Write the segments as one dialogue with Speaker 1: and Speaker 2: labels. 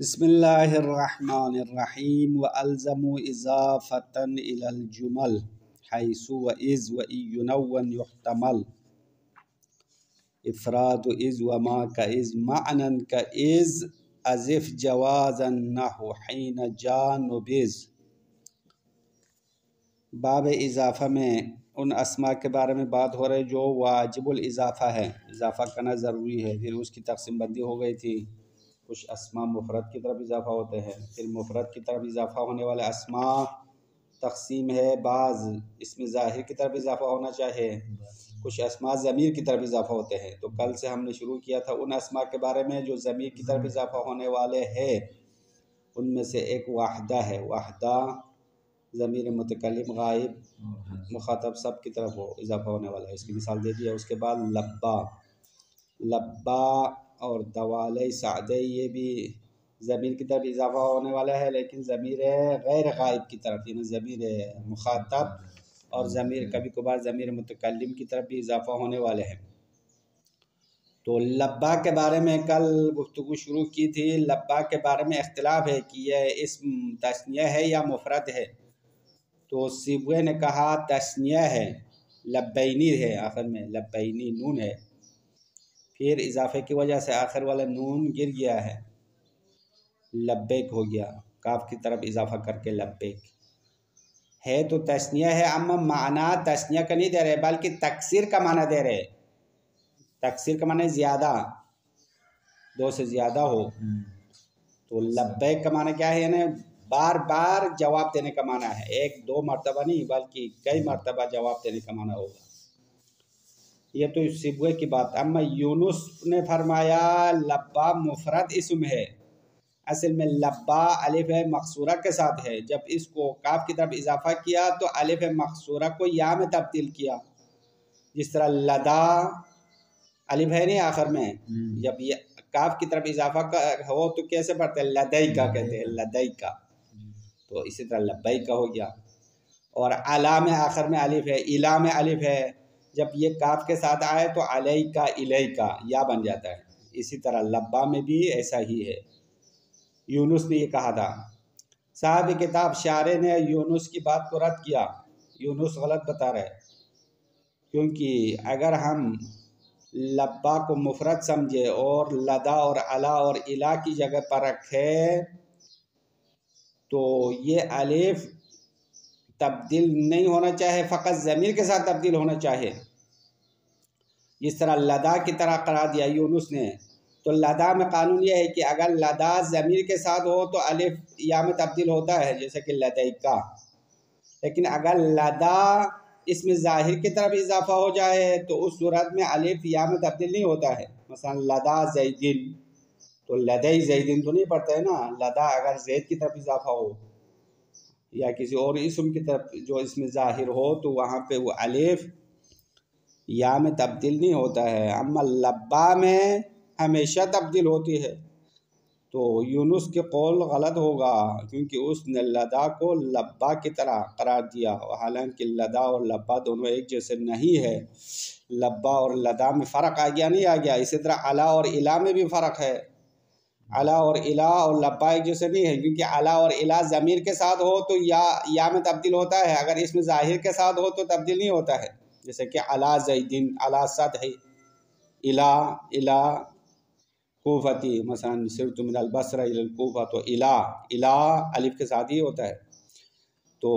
Speaker 1: बसमीम वज़म इज़ाफ़ता व इज़ व ईन इफ़रात इज़ व माँ का इज़ मान का इज़ अज़िफ़ जवाज़न नहन जानबिज़ बाब इजाफ़ा में उन असमा के बारे में बात हो रही जो वाजिबुल इजाफ़ा है इजाफ़ा करना ज़रूरी है फिर उसकी तकसीम बंदी हो गई थी कुछ आसमां मुफरत की तरफ इजाफा होते हैं फिर मुफरत की तरफ इजाफा होने वाले आसमां तकसीम है बाज़ इसमें ज़ाहिर की तरफ इजाफा होना चाहिए कुछ आसमां ज़मीर की तरफ इजाफा होते हैं तो कल से हमने शुरू किया था उन आसमां के बारे में जो ज़मीर की तरफ इजाफा होने वाले है उनमें से एक वाहदा है वाहदा ज़मीर मतकलम गायब मुखातब सब की तरफ हो इजाफा होने वाला है इसकी मिसाल दे दी है उसके बाद लब्बा लब्बा और दवाल सादे ये भी ज़मीर की तरफ इजाफा होने वाला है लेकिन ज़मीर गैर गायब की तरफ यानी ज़मीर मुखातब और ज़मीर कभी कभार ज़मीर मतकलम की तरफ भी इजाफा होने वाले हैं तो लब्बा के बारे में कल गुफ्तु शुरू की थी लब्बा के बारे में अख्तिलाफ़ है कि यह इसम तस्निया है या मुफरत है तो सिबे ने कहा तस्निया है लब्बैनी है आखिर में लब्बैनी नून है फिर इजाफे की वजह से आखिर वाला नून गिर गया है लब्बेक हो गया काफ की तरफ इजाफा करके लब्बेक है तो तस्निया है अम माना तस्निया का नहीं दे रहे बल्कि तकसीर का माना दे रहे तकसीर का माना ज़्यादा दो से ज़्यादा हो तो लब्बैक का माना क्या है यानी बार बार जवाब देने का माना है एक दो मरतबा नहीं बल्कि कई मरतबा जवाब देने का माना होगा ये तो सिबुए की बात अम्मा यूनुस ने फरमाया लब्बा मुफरत इसम है असल में लब्बा अलिफ है मकसूरा के साथ है जब इसको काफ की तरफ इजाफा किया तो अलिफ है मकसूरा को या में तब्दील किया जिस तरह लदा अलिफ है नहीं आखिर में हम्म। जब ये काफ की तरफ इजाफा का हो तो कैसे पढ़ते हैं लदई का कहते हैं लदई का तो इसी तरह लब्बई का हो गया और अला में आखिर में अलिफ है इला में अलिफ है जब ये काफ के साथ आए तो अलई का इलई का या बन जाता है इसी तरह लब्बा में भी ऐसा ही है यूनुस ने ये कहा था साहब किताब शारे ने यूनुस की बात को रद्द किया यूनुस गलत बता रहे क्योंकि अगर हम लब्बा को मुफरत समझे और लदा और अला और इला की जगह पर रखें तो ये अलिफ तब्दील नहीं होना चाहिए फ़कत ज़मीर के साथ तब्दील होना चाहिए जिस तरह लदा की तरह करार दिया यूनुस ने तो लदा में कानून यह है कि अगर लदा ज़मीर के साथ हो तो अलिफ या में तब्दील होता है जैसे कि का लेकिन अगर लदा इसमें ज़ाहिर की तरफ इजाफा हो जाए तो उस सूरत में अलिफ या में तब्दील नहीं होता है मसलन लदा जैदिन तो लदई जैदिन तो नहीं पड़ता है ना लदा अगर जैद की तरफ इजाफा हो या किसी और इसम की तरफ जो इसमें ज़ाहिर हो तो वहाँ पर वो अलिफ या में तब्दील नहीं होता है अम्मा लब्बा में हमेशा तब्दील होती है तो यूनुस के कौल गलत होगा क्योंकि उसने लदा को लब्बा की तरह करार दिया हालांकि लदा और लब्बा दोनों एक जैसे नहीं है लब्बा और लदा में फ़र्क आ गया नहीं आ गया इसी तरह अला और इला में भी फ़र्क है अला और इला और लब्बा एक जैसे नहीं है क्योंकि अला और इला ज़मीर के साथ हो तो या या में तब्दील होता है अगर इसमें ज़ाहिर के साथ हो तो तब्दील नहीं होता है जैसे कि अला जैदिन अला सद है इला इला कोफती मसान सिर तुम अलबसरा तो इला इला अलिफ के साथ ही होता है तो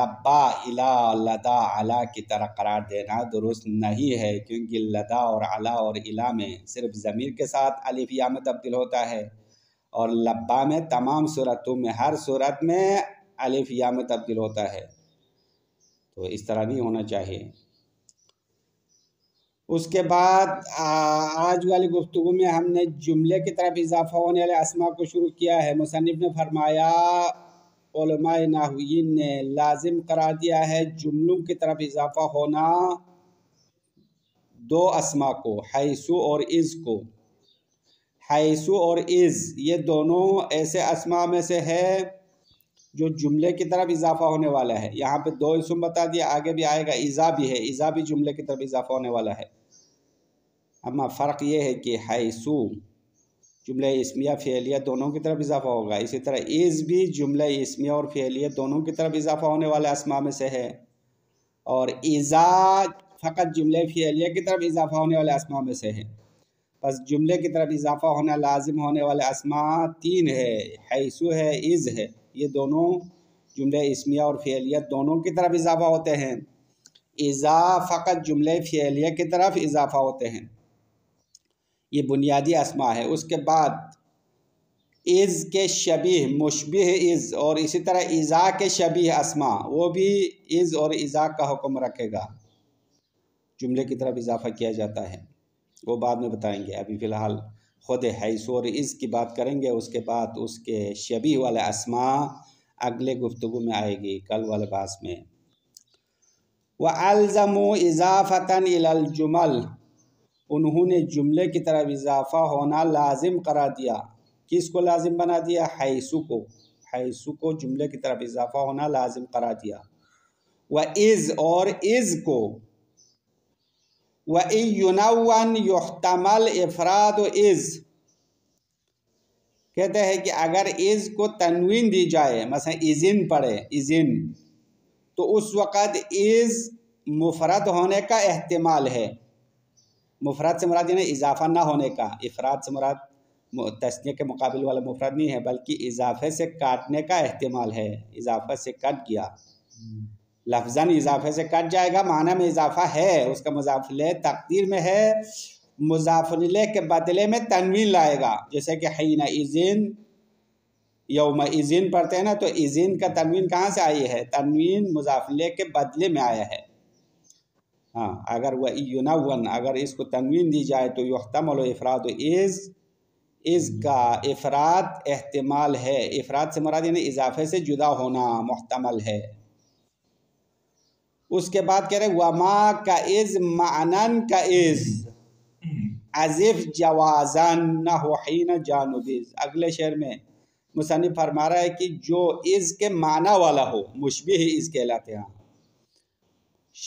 Speaker 1: लब्बा इला लदा अला की तरह करार देना दुरुस्त नहीं है क्योंकि लदा और अला और इला में सिर्फ ज़मीर के साथ अलिफ या में तब्दील होता है और लब्बा में तमाम सूरतों में हर सूरत में अलिफ या में तब्दील होता है तो इस तरह नहीं होना चाहिए उसके बाद आज वाली गुफ्तु में हमने जुमले की तरफ इजाफा होने वाले आसमा को शुरू किया है मुसनफ़ ने फरमाया नाहन ने लाजिम करार दिया है जुमलों की तरफ इजाफा होना दो आसमा को हैसु और इज़ को हैसु और इज़ ये दोनों ऐसे असमा में से है जो जुमले की तरफ इजाफा होने वाला है यहाँ पे दो इसम बता दिया आगे भी आएगा इज़ा भी है इज़ा भी जुमले की तरफ इजाफा होने वाला है अम्मा फ़र्क ये है कि हैसू जुमले इसमिया फ़ेलिया दोनों की तरफ इजाफा होगा इसी तरह इज़ भी जुमले इसमिया और फ़ेलिया दोनों की तरफ इजाफा होने वाले असमा में से है और ईज़ा फ़कत जुमले फेलिया की तरफ इजाफा होने वाले आसमा में से है बस जुमले की तरफ इजाफा होना लाजिम होने वाले आसमां तीन है हैसु है इज़ है ये दोनों जुमले इसमिया और फेलिया दोनों की तरफ इजाफा होते हैं इजाफ़त जुमले फेलिया की तरफ इजाफा होते हैं ये बुनियादी आसमा है उसके बाद इज़ के शबी मुशब इज़ और इसी तरह इज़ा के शबी आसमा वो भी इज़ और इज़ा का हुक्म रखेगा जुमले की तरफ इजाफा किया जाता है वो बाद में बताएंगे अभी फ़िलहाल ख़ुद हैस और इज़ की बात करेंगे उसके बाद उसके शबी वाले आसमां अगले गुफ्तु में आएगी कल वाले बास में व अलज़म इजाफ़ता जुमल उन्होंने जुमले की तरफ इजाफ़ा होना लाजिम करा दिया किस को लाजिम बना दिया हैसु को हैसु को जुमले की तरफ इजाफ़ा होना लाजिम करा दिया व इज़ और इज़ को व यूनवन युहतमल अफराद इज़ कहते हैं कि अगर इज़ को तनवीन दी जाए मसा इज़िन पढ़े इज़िन तो उस वक़्त इज़ मुफरत होने का अहतमाल है मुफरत से मुराद यानी इजाफा ना होने का अफराद से मुराद तस्ने के मुकाबले वाला मुफरत नहीं है बल्कि इजाफे से काटने का अहतमाल है इजाफा से कट गया हम्म। लफजन इजाफे से कट जाएगा माना में इजाफा है उसका मुजाफिल तकदीर में है मुजाफिल के बदले में तनवीन लाएगा जैसे कि हईना इजिन यौम इजिन पढ़ते हैं ना तो इजिन का तनवीन कहाँ से आई है तनवीन मुजाफिल के बदले में आया है हाँ अगर वह यूनावन अगर इसको तनवीन दी जाए तो यहतमल अफराद इज़ का अफराद एहतमाल है अफराद से मुराद यानी इजाफे से जुदा होना महतमल है उसके बाद कह रहे वमा का इज मानन का इज आजिफ जवाजन न होन जानबीज अगले शेर में मुसनिफ़ फरमा रहा है कि जो इज़ के माना वाला हो मुशबी इज़ कहलाते हैं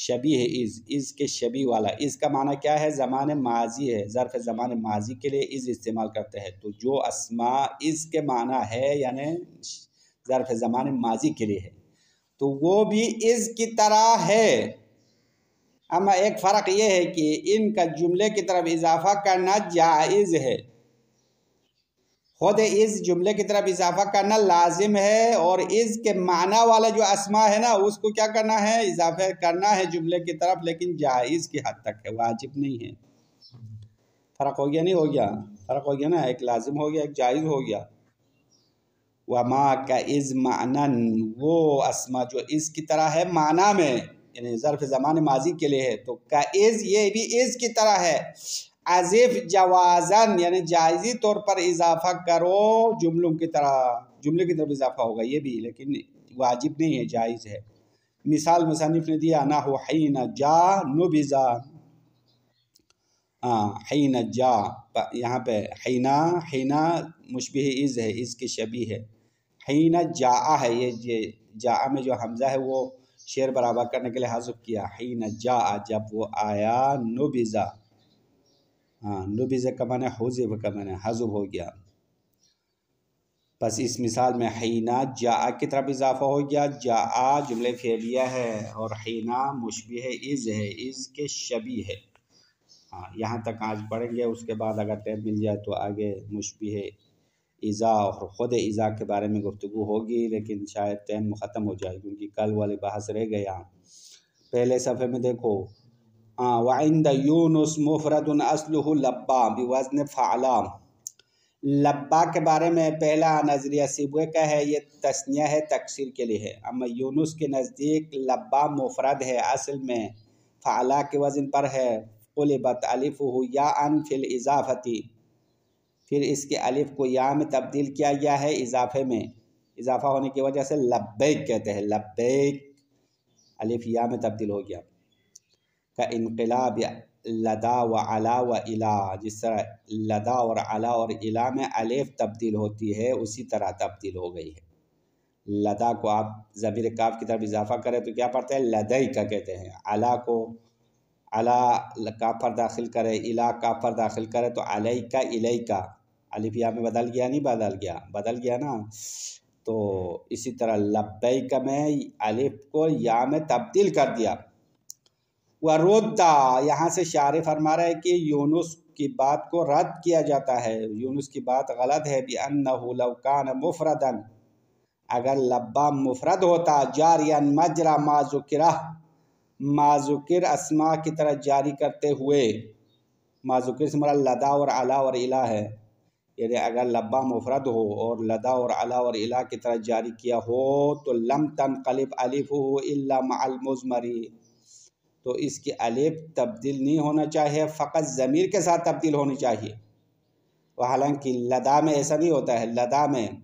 Speaker 1: शबी है इज़ इज़ के शबी वाला इज़ का माना क्या है ज़मान माजी है ज़र्फ़ ज़मान माजी के लिए इज़ इस्तेमाल करते हैं तो जो असमा इज़ के माना है यानि ज़र्फ़ ज़मान माजी के लिए है तो वो भी इज़ की तरह है अमा एक फ़र्क ये है कि इनका जुमले की तरफ इजाफा करना जायज़ है खुद इस जुमले की तरफ इजाफा करना लाजिम है और इस के माना वाला जो असमा है ना उसको क्या करना है इजाफे करना है जुमले की तरफ लेकिन जायज़ की हद तक है वाजिब नहीं है फ़र्क हो गया नहीं हो गया फ़र्क हो गया ना एक लाजिम हो गया एक जायज़ हो गया व माँ का इज़ मानन वो असमा जो इज़ की तरह है माना में यानी ज़र्फ़ ज़मान माजी के लिए है तो का इज़ ये भी इज़ की तरह है आजिफ जवाजन यानी जायजी तौर पर इजाफा करो जुमलों की तरह जुमले की तरफ इजाफा होगा ये भी लेकिन वाजिब नहीं है जायज़ है मिसाल मुसनफ ने दिया ना हो हई न जा नुबिजा हाँ हई न जा यहाँ पे हैना हैना मुशबी इज़ है इसकी शबी है ही ना जा है ये ये जा में जो हमज़ा है वो शेर बराबर करने के लिए हाजु किया ही न जा जब वो आया नुबिज़ा हाँ नुबिज़ा का मैंने हौजिब का मैंने हजुब हो गया बस इस मिसाल में हीना जा की तरफ इजाफा हो गया जा जुमले फेलिया है और हीना मुशबी है इज़ है इज़ के शबी है हाँ यहाँ तक आज पढ़ेंगे उसके बाद अगर टाइम मिल जाए तो आगे मुशबी है ईज़ा और ख़ुद ईज़ा के बारे में गुफ्तु होगी लेकिन शायद टाइम ख़त्म हो जाए क्योंकि कल वाले बहस रह गया पहले सफ़े में देखो हाँ वाइंद यूनुस मुफरत असलह लब्बा बिवजन फ़ालाम लब्बा के बारे में पहला नज़रिया सिबे का है ये तस्निया है तकसीर के लिए है अम यूनुस के नज़दीक लब्बा मुफरद है असल में फ़ाला के वजन पर है कुल बत अलिफ या अन फिल इजाफती फिर इसके अलिफ को या में तब्दील किया गया है इजाफे में इजाफा होने की वजह से लब्बैक कहते हैं लब्बैक अलिफ या में तब्दील हो गया का इनकलाब लदा व अला व इला जिस तरह लदा और अला और इला में अलिफ तब्दील होती है उसी तरह तब्दील हो गई है लदा को आप ज़मीर काफ की तरफ इजाफा करें तो क्या पढ़ते हैं लदई का कहते हैं अला को अला काफ पर दाखिल करें इला का पर दाखिल करें तो अलई का इलई का अलिफ या में बदल गया नहीं बदल गया बदल गया ना तो इसी तरह लब्बई का मैं अलिफ को या में तब्दील कर दिया वह रोदा यहाँ से शार फरमा रहा है कि यूनुस की बात को रद्द किया जाता है यूनुस की बात गलत है भी अन्नकान मुफरदन अगर लब्बा मुफरद होता जारियन मजरा माजुकरा माजुकर असमा की तरह जारी करते हुए माजुकर से मेरा मतलब लदा और अला और इला है यानी अगर लब्बा मुफरद हो और लदा और अला और इला की तरह जारी किया हो तो लम तन कलिब अलिफ हो अल्लाजमरी तो इसकी अलिफ तब्दील नहीं होना चाहिए फ़कत ज़मीर के साथ तब्दील होनी चाहिए हालांकि लदा में ऐसा नहीं होता है लदा में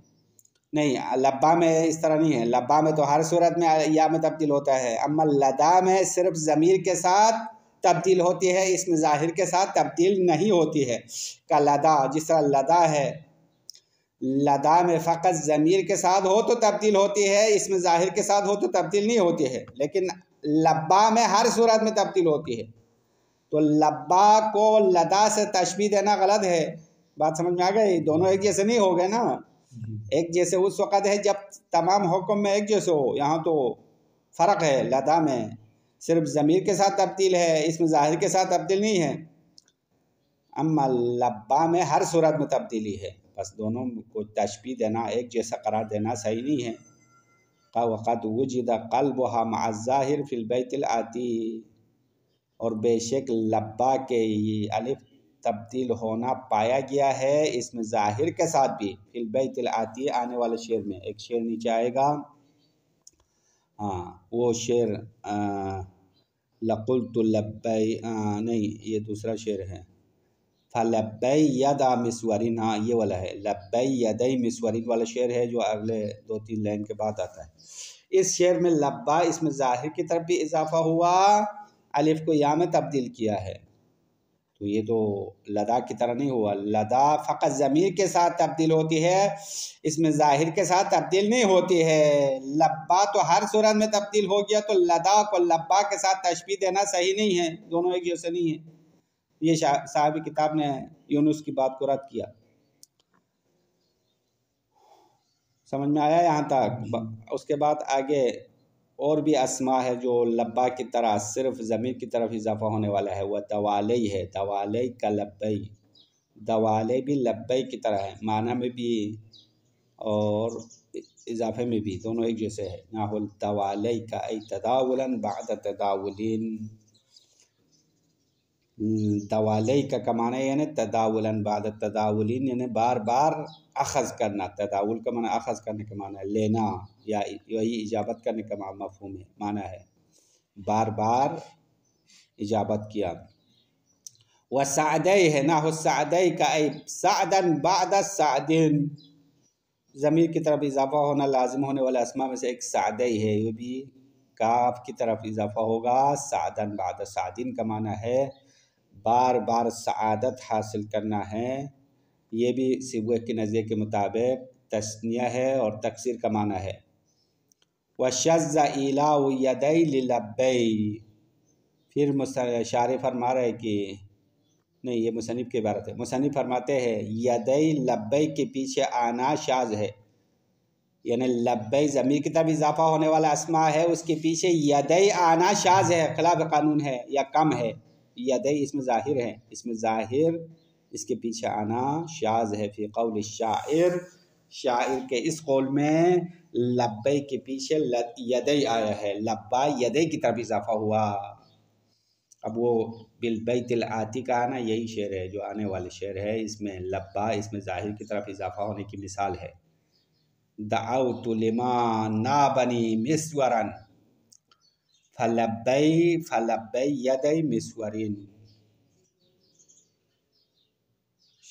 Speaker 1: नहीं लब्बा में इस तरह नहीं है लब्बा में तो हर सूरत में या में तब्दील होता है अम्मा लदा में सिर्फ ज़मीर के साथ तब्दील होती है इसम ज़ाहिर के साथ तब्दील नहीं होती है का लदा जिस तरह लदा है लदा में फ़कत ज़मीर के साथ हो तो तब्दील होती है इसम ज़ाहिर के साथ हो तो तब्दील नहीं होती है लेकिन लब्बा में हर सूरत में तब्दील होती है तो लब्बा को लदा से तशबी देना गलत है बात समझ में आ गई दोनों एक जैसे नहीं हो गए ना एक जैसे उस वक़्त है जब तमाम हुक्म में एक जैसे हो यहाँ तो फ़र्क है लदा में सिर्फ ज़मीर के साथ तब्दील है इसमें ज़ाहिर के साथ तब्दील नहीं है अम्मा लब्बा में हर सूरत में तब्दीली है बस दोनों को तशबी देना एक जैसा करार देना सही नहीं है का वक़द वजद कल्ब हम ज़ाहिर आती और बेशक लब्बा के ये अलिफ तब्दील होना पाया गया है इसमें ज़ाहिर के साथ भी आती आने वाले शेर में एक शेर नीचे आएगा हाँ वो शेर आ, लकुल तो लब्बई नहीं ये दूसरा शेर है फलबई आ मिसवरिन हाँ ये वाला है लबई यदई मिसवरिन वाला शेर है जो अगले दो तीन लाइन के बाद आता है इस शेर में लब्बा इसमें जाहिर की तरफ भी इजाफा हुआ अलिफ को या में तब्दील किया है तो ये तो लदा की तरह नहीं हुआ लदा फ़कत ज़मीर के साथ तब्दील होती है इसमें ज़ाहिर के साथ तब्दील नहीं होती है लब्बा तो हर सूरत में तब्दील हो गया तो लदा को लब्बा के साथ तशबी देना सही नहीं है दोनों एक जैसे नहीं है ये साहब किताब ने यूनुस की बात को रद्द किया समझ में आया यहाँ तक उसके बाद आगे और भी आसमा है जो लब्बा की तरह सिर्फ ज़मीर की तरफ इजाफा होने वाला है वह दवालई है दवालई का लब्बई दवालई भी लब्बई की तरह है माना में भी और इजाफे में भी दोनों एक जैसे है नाहुल दवालई का अ तदावला बाद तदावलिन दवालई का कमाना यानी तदावला बाद तदावलिन यानी बार बार अखज़ करना तदाउल का माना अखज़ करने का माना है लेना या वही इजाबत करने का मफहम है माना है बार बार इजाबत किया व सादय है ना हो सादय का सादन बाद सादिन ज़मीर की तरफ इजाफा होना लाजिम होने वाले आसमा में से एक सादय है ये भी काफ की तरफ इजाफा होगा सादन बाद सादिन का माना है बार बार सदत हासिल करना है ये भी सिबुए के नज़र के मुताबिक तस्निया है और तकसीर का माना है व शज़ इला यदई लबई फिर शार फरमा रहे कि नहीं ये मुसनफ़ की इबारत है मुसनफ़ फरमाते हैं यदई लबई के पीछे आना शाज है यानी लब्बई ज़मीर की तरफ इजाफा होने वाला आसमा है उसके पीछे यदई आना शाज है खिलाफ कानून है या कम है यदई इसमें ज़ाहिर है इसमें ज़ाहिर इसके पीछे आना शाज है फिर कौल शायर शायर के इस कौल में लब्बे के पीछे यदई आया है लब्बा यदई की तरफ इजाफा हुआ अब वो तिल आती का आना यही शेर है जो आने वाले शेर है इसमें लब्बा इसमें जाहिर की तरफ इजाफा होने की मिसाल है दाउतुलमा ना बनी मिसवरन फलब्बई फलब्बई यदई मिसवरिन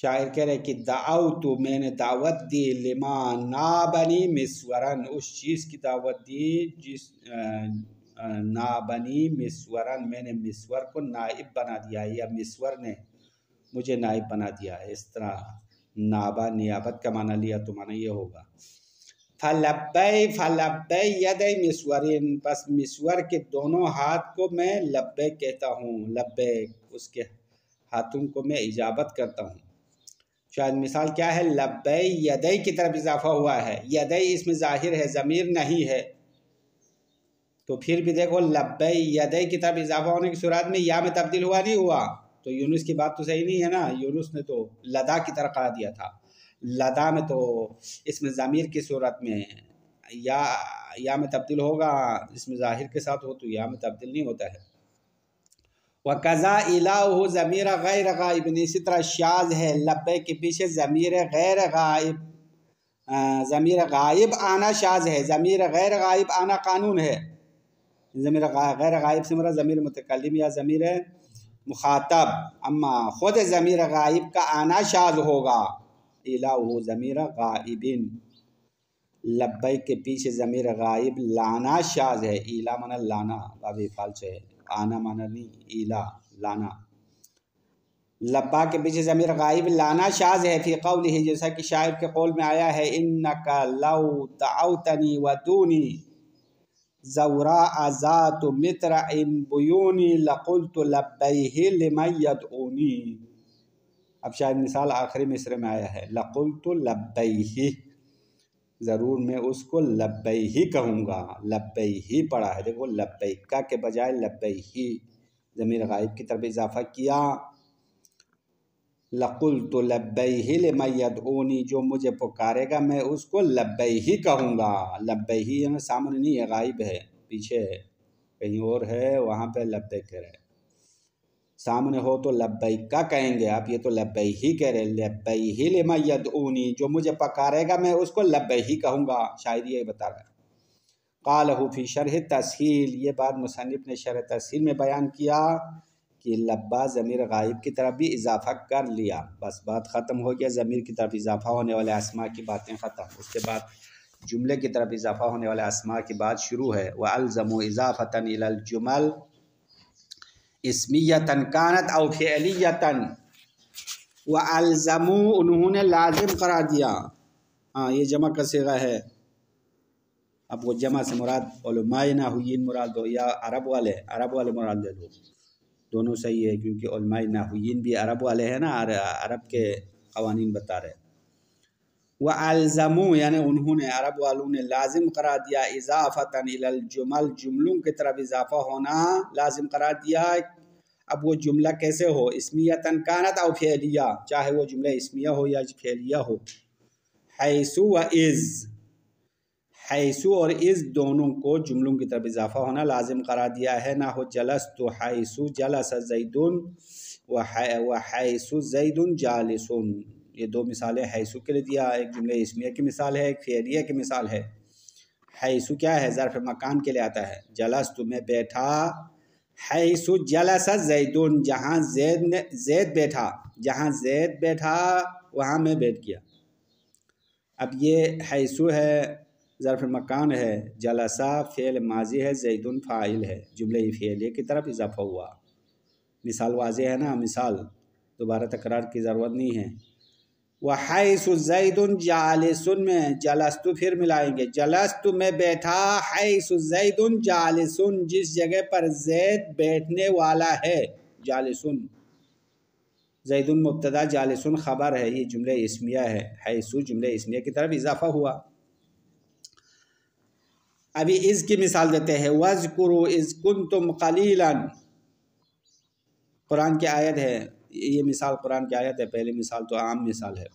Speaker 1: शायर कह रहे कि दाऊ तो मैंने दावत दी लिमा ना बनी मिसवरन उस चीज़ की दावत दी जिस ना बनी मिसवरन मैंने मिसवर को नाइब बना दिया या मिसवर ने मुझे नाइब बना दिया इस तरह नाबा नियाबत का माना लिया तो माना ये होगा फलबई फलबई यद मिसवरिन बस मिसवर के दोनों हाथ को मैं लब्बे कहता हूँ लब्बे उसके हाथों को मैं इजाबत करता हूँ शायद मिसाल क्या है लबई यदई की तरफ इजाफा हुआ है यदई इसमें जाहिर है ज़मीर नहीं है तो फिर भी देखो लबई यदई की तरफ इजाफा होने की सूरत में या में तब्दील हुआ नहीं हुआ तो यूनुस की बात तो सही नहीं है ना यूनुस ने तो लदा की तरह करा दिया था लदा में तो इसमें ज़मीर की सूरत में या या में तब्दील होगा इसमें जाहिर के साथ हो तो या में तब्दील नहीं होता है व कज़ा इलाह ज़मीर गैर गायब इसी तरह शाज है लब्बे के पीछे ज़मीर गैर गायब ज़मीर गायब आना शाज है ज़मीर गैर गायब आना कानून है ज़मीर गैर गायब से मेरा ज़मीर मुतकलम या ज़मीर मुखातब अम्मा ख़ुद ज़मीर गायब का आना शाज होगा इलाह ज़मीर गायबिन लब्बे के पीछे ज़मीर गायब लाना शाज है इला मना लाना बाबी फाल है आना माना नहीं ईला लाना लब्बा के पीछे ज़मीर गायब लाना शाज है फिर कौल ही जैसा कि शायर के कौल में आया है इन का लऊ ताउतनी वतूनी जौरा आज़ा तो मित्र इन बुयूनी लकुल तो लब्बई लिमयत ऊनी अब शायद मिसाल आखिरी मिसरे में आया है लकुल तो लब्बई ज़रूर मैं उसको लब्बई ही कहूँगा लब्बई ही पढ़ा है देखो लब्बई का के बजाय लब्बई ही ज़मीर गायब की तरफ इजाफा किया लकुल तो लब्बई ही ले मैद ओनी जो मुझे पुकारेगा मैं उसको लब्बई ही कहूँगा लब्बई ही हमें सामने नहीं है गायब है पीछे है कहीं और है वहाँ पे लब्बे कर सामने हो तो लब्बई का कहेंगे आप ये तो लब्बई ही कह रहे लब्बई ही ले मैं ऊनी जो मुझे पकारेगा मैं उसको लब्बई ही कहूँगा शायद ये बता रहा काल हूफ़ी शरह तसहील ये बात मुसनफ़ ने शरह तसहील में बयान किया कि लब्बा ज़मीर गायब की तरफ भी इजाफा कर लिया बस बात ख़त्म हो गया ज़मीर की तरफ इजाफा होने वाले आसमा की बातें ख़त्म उसके बाद जुमले की तरफ इजाफा होने वाले आसमा की बात शुरू है वह अलज़म इजाफ़ता जुमल इसमियतन कानत और फ़ैलीतन व अलज़मू उन्होंने लाजिम करार दिया हाँ ये जमा का सेगा है अब वो जमा से मुराद ओलमाए ना हुईन मुराद दो या अरब वाले अरब वाले मुराद दे दो दोनों सही है क्योंकि ना हुईन भी अरब वाले हैं ना अरब के कवानीन बता रहे व अल्ज़मू यानि उन्होंने अरब वालों ने लाजिम करार दिया इजाफा जुमल जुमलों की तरफ इजाफा होना लाजिम करार दिया अब वो जुमला कैसे हो इसमिया तनकानत और फैलिया चाहे वो जुमला इसमिया हो या फैलिया हो हैसु व इज़ हैसु और इज़ दोनों को जुमलों की तरफ इजाफा होना लाजिम करार दिया है ना हो जलस तो हैसु जलस जैदुन व है, हैसु जैदुन जालिसन ये दो मिसालें हैसु के लिए दिया एक जुमले इसमिया की मिसाल है एक फेरिया की मिसाल है हैसु क्या है ज़रफ़ मकान के लिए आता है जलस तुम्हें बैठा हैसु जलस जैद जहाँ जैद ने जैद बैठा जहाँ जैद बैठा वहाँ मैं बैठ गया अब ये हैसु है ज़रफ़ मकान है जलसा फ़ेल माजी है जैदुन फ़ाइल है जुमले फ़ेलिए की तरफ इजाफा हुआ मिसाल वाजे है ना मिसाल दोबारा तकरार की ज़रूरत नहीं है वहैस जैदन जालसन में जलस्तु फिर मिलाएंगे जलस्तु में बैठा हैस जैदन जालसन जिस जगह पर जैद बैठने वाला है जालसन जैदन मुबतदा जालसन खबर है ये जुमले इसमिया है हैसु जुमले इसमिया की तरफ इजाफा हुआ अभी इसकी मिसाल देते हैं वज कुरु इज कुन तुम कलीलन कुरान की आयत है ये मिसाल कुरान की आयत है पहले मिसाल तो आम मिसाल है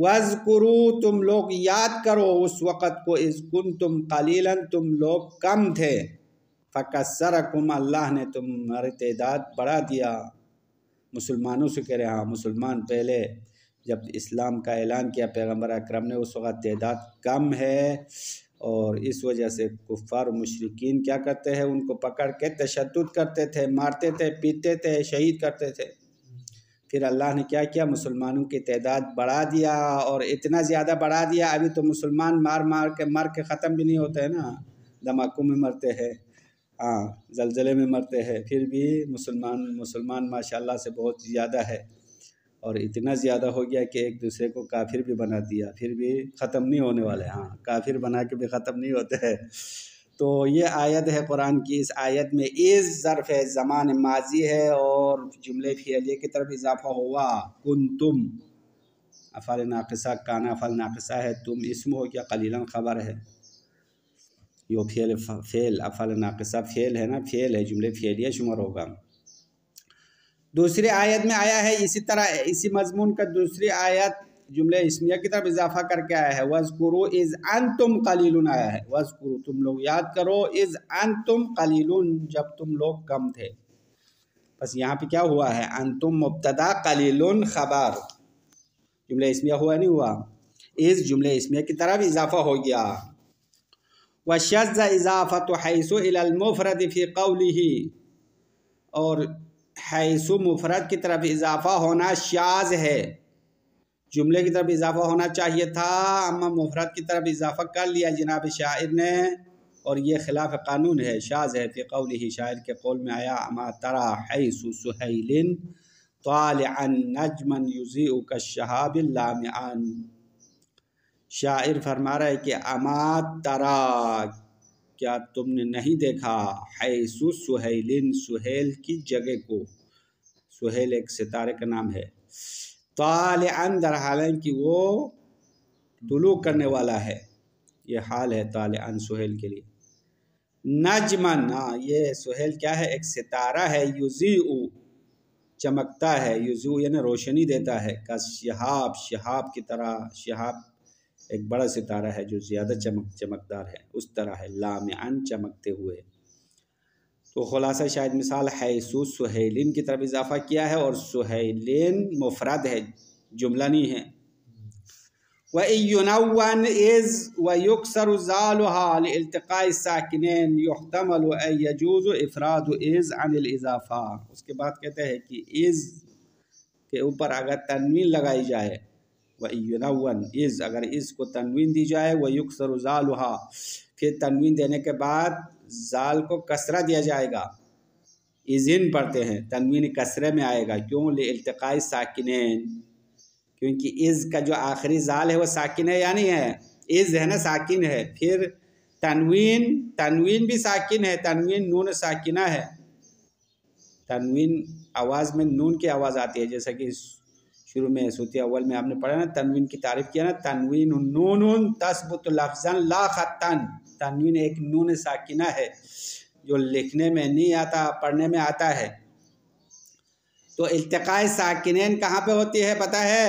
Speaker 1: वजकुरु तुम लोग याद करो उस वक़्त को इसकुन तुम कलीलन तुम लोग कम थे फ़कसरकुम अल्लाह ने तुम तदाद बढ़ा दिया मुसलमानों से कह रहे हाँ मुसलमान पहले जब इस्लाम का ऐलान किया पैगम्बर अक्रम ने उस वक़्त तदाद कम है और इस वजह से कुफ़ार मुशरकिन क्या करते हैं उनको पकड़ के तशद करते थे मारते थे पीते थे शहीद करते थे फिर अल्लाह ने क्या किया मुसलमानों की तादाद बढ़ा दिया और इतना ज़्यादा बढ़ा दिया अभी तो मुसलमान मार मार के मर के ख़त्म भी नहीं होते हैं ना धमाकों में मरते हैं हाँ जलजले में मरते हैं फिर भी मुसलमान मुसलमान माशाल्लाह से बहुत ज़्यादा है और इतना ज़्यादा हो गया कि एक दूसरे को काफिर भी बना दिया फिर भी ख़त्म नहीं होने वाले हाँ काफिर बना के भी ख़त्म नहीं होते हैं तो ये आयत है कुरान की इस आयत में इस ज़रफ़ है ज़मान माजी है और जुमले फियलिए की तरफ इजाफा हुआ कन तुम अफल नाकसा काना अफल नाकसा है तुम इसम हो क्या कलीला खबर है यो फेल फेल अफल नाकसा फेल है ना फेल है जुमले फेलिया शुमार होगा दूसरी आयत में आया है इसी तरह इसी मजमून का दूसरी आयत जुमले इसमिया की तरफ इजाफा करके आया है वज़कुरु इज़ अन तुम कलील आया है वज़कुरु तुम लोग याद करो इज़ अन तुम कलील जब तुम लोग कम थे बस यहाँ पे क्या हुआ है अन तुम मुबतदा कलील खबर जुमले इसमिया हुआ नहीं हुआ इस जुमले इसमिया की तरफ इजाफा हो गया शज इजाफ़ा तो हैसो इलमफरद फ़ी कौली और हैसो मुफरत की तरफ इजाफा होना शाज है जुमले की तरफ इजाफा होना चाहिए था अम्मा मुफरत की तरफ इजाफा कर लिया जनाब शायर ने और ये खिलाफ कानून है शाज है फ़िकौल ही शायर के कौल में आया अमा तरा है नजमन युजी का शायर फरमा रहा है कि अमा तरा क्या तुमने नहीं देखा है सुसहलिन सुहेल की जगह को सुहेल एक सितारे का नाम है ताल अंदर हालांकि वो दुलू करने वाला है ये हाल है ताल अन सुहेल के लिए नजमा ना ये सुहेल क्या है एक सितारा है युजी उ चमकता है युजू यानी रोशनी देता है का शहाब शहाब की तरह शहाब एक बड़ा सितारा है जो ज़्यादा चमक चमकदार है उस तरह है लाम अन चमकते हुए तो ख़ुलासा शायद मिसाल हैसु सुहेलिन की तरफ इजाफा किया है और सुहेलिन मुफरद है जुमला नहीं है व युनवन इज़ वयुक्सर ज़ालतक़ाई साकिन युहतमल यजूज़ इफ़राद इज़ अनिल इजाफ़ा उसके बाद कहते हैं कि इज़ के ऊपर अगर तनवीन लगाई जाए वयुनवन इज़ अगर इज़ को तनवीन दी जाए व वयुक्सर ज़ालहा फिर तनवीन देने के बाद जाल को कसरा दिया जाएगा इजिन पढ़ते हैं तनवीन कसरे में आएगा क्यों ले इल्तकाई साकिन क्योंकि इज़ का जो आखिरी जाल है वो साकिन है या नहीं है इज़ है ना साकिन है फिर तनवीन तनवीन भी साकिन है तनवीन नून साकिना है तनवीन आवाज़ में नून की आवाज़ आती है जैसा कि शुरू में सूती अव्वल में आपने पढ़ा ना तनवीन की तारीफ किया ना तनवीन नून तस्बुत लफजन ला खतन तनवीन एक नून साकिना है जो लिखने में नहीं आता पढ़ने में आता है तो इल्तका साकिनेन कहाँ पे होती है पता है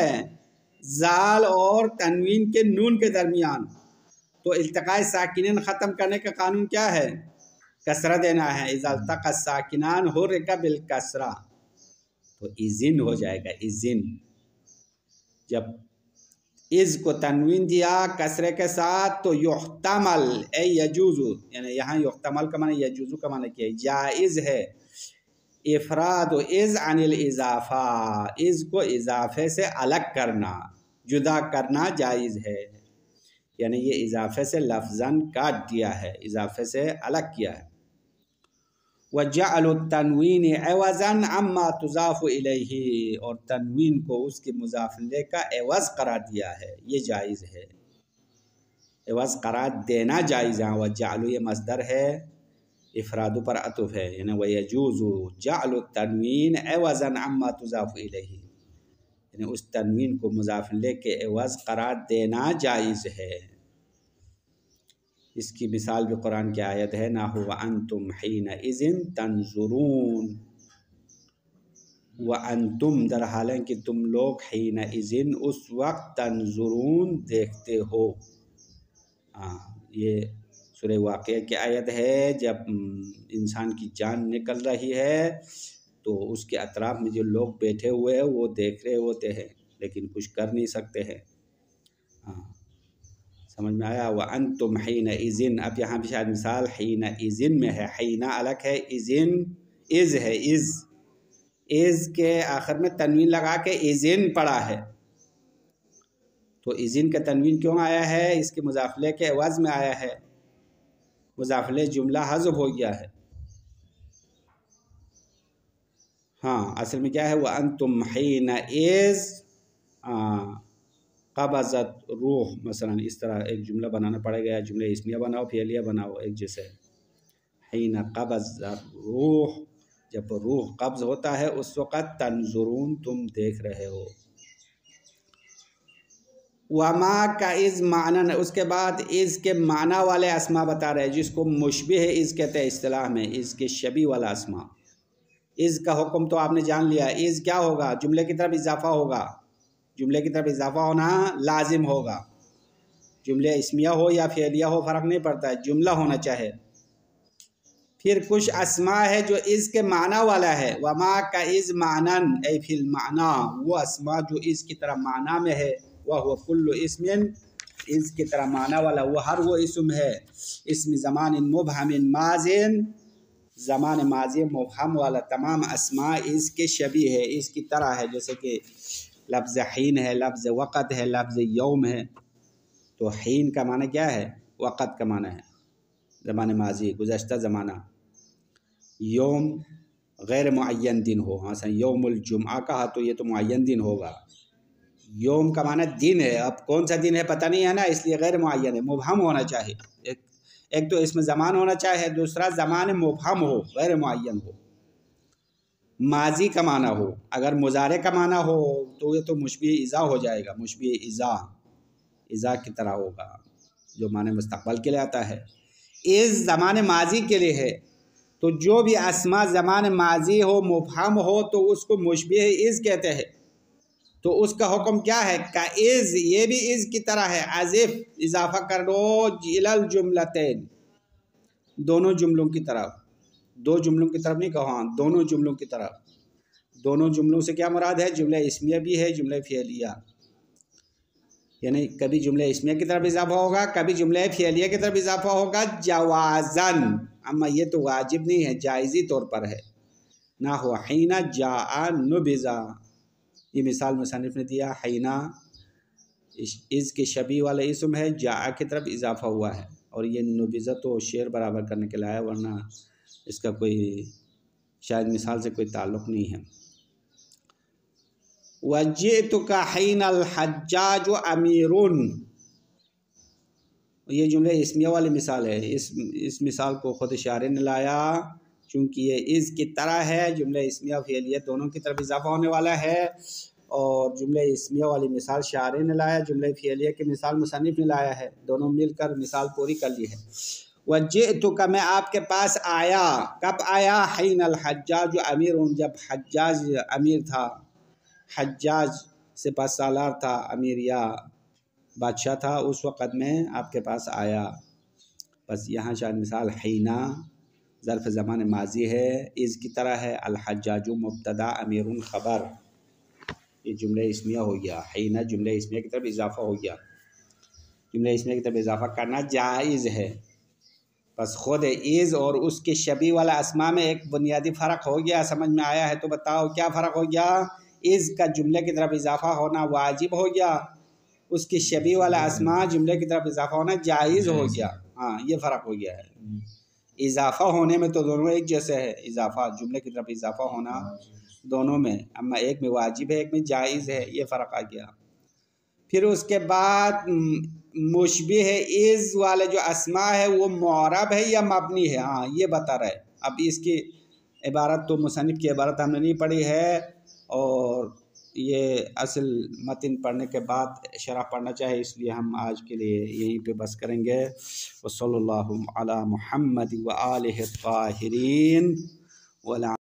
Speaker 1: जाल और तनवीन के नून के दरमियान तो इल्तका साकिनेन ख़त्म करने का कानून क्या है कसरा देना है इजालता का साकिनान हो रेखा बिल कसरा तो इजिन हो जाएगा इजिन जब इज़ को तनवीन दिया कसरे के साथ तो युहतमल ए यजुज़ु यानी यहाँ युहतमल का माना यजूज़ु का माना किया जायज़ है इफराद इज़ अनिल इजाफ़ा इज़ को इजाफे से अलग करना जुदा करना जायज़ है यानी ये इजाफे से लफजन काट दिया है इजाफे से अलग किया है वजअल तनवीन एवज़न अम्मा तुजाफ़ इलही और तनवीन को उसके मुजाफले का एवज़ करार दिया है ये जायज़ है एवज़ करार देना जायज़ है वजअल ये मजदर है इफरादों पर अतुफ है यानी वजूज़ जअल तनवीन एवज़न अम्मा तुजाफ़ इलही यानी उस तनवीन को मुजाफले के एवज़ करार देना जायज़ है इसकी मिसाल भी कुरान की आयत है ना हो अन तुम न इज़िन तंजुरून व अन तुम दर हालांकि तुम लोग न इज़िन उस वक्त तंजुरून देखते हो हाँ, ये सुर वाक़ की आयत है जब इंसान की जान निकल रही है तो उसके अतराफ़ में जो लोग बैठे हुए हैं वो देख रहे होते हैं लेकिन कुछ कर नहीं सकते हैं समझ में आया वह अन तुम हीन इजिन अब यहाँ पे शायद मिसाल हीन इजिन में है हीना अलग है इजिन इज है इज इज के आखिर में तनवीन लगा के इजिन पड़ा है तो इजिन का तनवीन क्यों आया है इसके मुजाफले के आवाज़ में आया है मुजाफले जुमला हजब हो गया है हाँ असल में क्या है वह अन तुम हीन इज़ हाँ, कबाजत रूह मसला इस तरह एक जुमला बनाना गया जुमले इसमिया बनाओ फेलिया बनाओ एक जैसे हीना कबाजत रूह जब रूह कब्ज़ होता है उस वक़्त तंजरून तुम देख रहे हो वमा का इज़ माना उसके बाद इज़ के माना वाले आसमा बता रहे हैं जिसको मुशबह है इज़ कहते हैं असलाह में इज़ के शबी वाला आसमा इज़ का हुक्म तो आपने जान लिया इज़ क्या होगा जुमले की तरफ इजाफा होगा जुमले की तरफ इजाफा होना लाजिम होगा जुमले इसमिया हो या फेलिया हो फ़र्क नहीं पड़ता है जुमला होना चाहे फिर कुछ असमा है जो इज़ के माना वाला है वमा का इज़ मानन ए फिल माना वो असमा जो इज़ की तरह माना में है वह वह कुल्लु इसमिन इज़ की तरह माना वाला वो हर वो इसम है इसम ज़मान मुबहमिन माजिन ज़मान माजी मुबहम वाला तमाम असमा इसके शबी है इसकी तरह है जैसे कि लफ्ज़ हीन है लफ्ज़ वक़्त है लफ्ज़ योम है तो हीन का माना क्या है वक़्त का माना है ज़मान माजी गुज्त ज़माना योम गैर मुन दिन हो हाँ सर योमुलजुमा कहा तो ये तो मुन दिन होगा योम का माना दिन है अब कौन सा दिन है पता नहीं है ना इसलिए गैर मुन है मुबहम होना चाहिए एक, एक तो इसमें ज़मान होना चाहिए दूसरा ज़मान मुबहम हो गैर मुन हो माजी का माना हो अगर मुजारे का माना हो तो ये तो मुशबी इजा हो जाएगा मुशबी इजा इज़ा की तरह होगा जो माने मुस्तबल के लिए आता है इस ज़मान माजी के लिए है तो जो भी आसमा ज़मान माजी हो मुफहम हो तो उसको मुशबी इज़ कहते हैं तो उसका हुक्म क्या है का इज़ ये भी इज़ की तरह है आजिफ इजाफा कर जिल जुमलतैन दोनों जुमलों की तरफ दो जुमलों की तरफ नहीं कहो हाँ दोनों जुमलों की तरफ दोनों जुमलों से क्या मुराद है जुमला इसमिया भी है जुमला फेलिया यानी कभी जुमला इसमिया की तरफ इजाफा होगा कभी जुमला फेलिया की तरफ इजाफा होगा जवाजन अम्मा ये तो वाजिब नहीं है जायज़ी तौर पर है ना हो हैना जा नुबिज़ा ये मिसाल मुसनफ़ ने दिया हैना इज़ के शबी वाला इसम है जा की तरफ इजाफा हुआ है और ये नुबिज़ा तो शेर बराबर करने के लाया वरना इसका कोई शायद मिसाल से कोई ताल्लुक़ नहीं है वजे तो अलहजा जो अमीर ये जुमले इसमिया वाली मिसाल है इस इस मिसाल को ख़ुद इशारे ने लाया चूँकि ये इज़ की तरह है जुमले इसमिया फेलियत दोनों की तरफ इजाफा होने वाला है और जुमले इसमिया वाली मिसाल शारे ने लाया जुमले फेलिया की मिसाल मुसनफ़ ने लाया है दोनों मिलकर मिसाल पूरी कर ली है वजे तो का मैं आपके पास आया कब आया हैन हजाज अमीर हूँ जब हजाज अमीर था हजाज से पास सालार था अमीर या बादशाह था उस वक़्त में आपके पास आया बस यहाँ शायद मिसाल हीना ज़रफ़ ज़मान माजी है इसकी की तरह है अलहजाजु मुबतदा अमीर ख़बर ये जुमले इसमिया हो गया हैना जुमले इसमिया की तरफ इजाफ़ा हो गया जुमले इसमिया की तरफ इजाफ़ा करना जायज़ है बस ख़ुद ईज़ और उसके शबी वाला आसमां में एक बुनियादी फ़र्क हो गया समझ में आया है तो बताओ क्या फ़र्क हो गया इज़ का जुमले की तरफ इजाफा होना वाजिब हो गया उसकी शबी वाला आसमां जुमले की तरफ इजाफा होना जायज़ हो गया हाँ ये फ़र्क हो गया है इजाफा होने में तो दोनों एक जैसे है इजाफा जुमले की तरफ इजाफा होना दोनों में अम्मा एक में वाजिब है एक में जायज़ है ये फ़र्क आ गया फिर उसके बाद मुशबे है एज़ वाले जो असमा है वो मौरब है या मबनी है हाँ ये बता रहा है अब इसकी इबारत तो मुसनफ़ की इबारत हमने नहीं पढ़ी है और ये असल मतिन पढ़ने के बाद शराह पढ़ना चाहिए इसलिए हम आज के लिए यहीं पे बस करेंगे वसल महमद वाल ताहरीन